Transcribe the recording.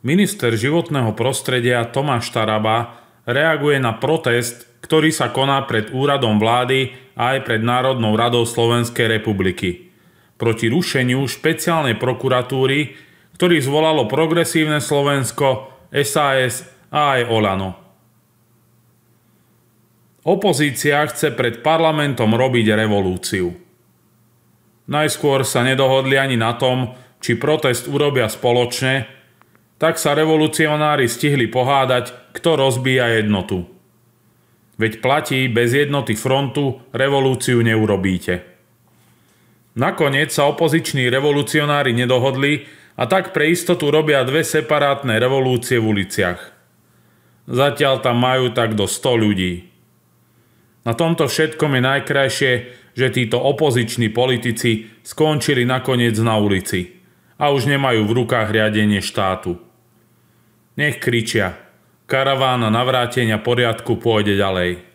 Minister životného prostredia Tomáš Taraba reaguje na protest, ktorý sa koná pred úradom vlády a aj pred Národnou radou Slovenskej republiky. Proti rušeniu špeciálnej prokuratúry, ktorý zvolalo Progresívne Slovensko, SAS a aj Olano. Opozícia chce pred parlamentom robiť revolúciu. Najskôr sa nedohodli ani na tom, či protest urobia spoločne, tak sa revolucionári stihli pohádať, kto rozbíja jednotu. Veď platí, bez jednoty frontu revolúciu neurobíte. Nakoniec sa opoziční revolucionári nedohodli a tak pre istotu robia dve separátne revolúcie v uliciach. Zatiaľ tam majú tak do 100 ľudí. Na tomto všetkom je najkrajšie, že títo opoziční politici skončili nakoniec na ulici a už nemajú v rukách riadenie štátu. Nech kričia. Karavána navrátenia poriadku pôjde ďalej.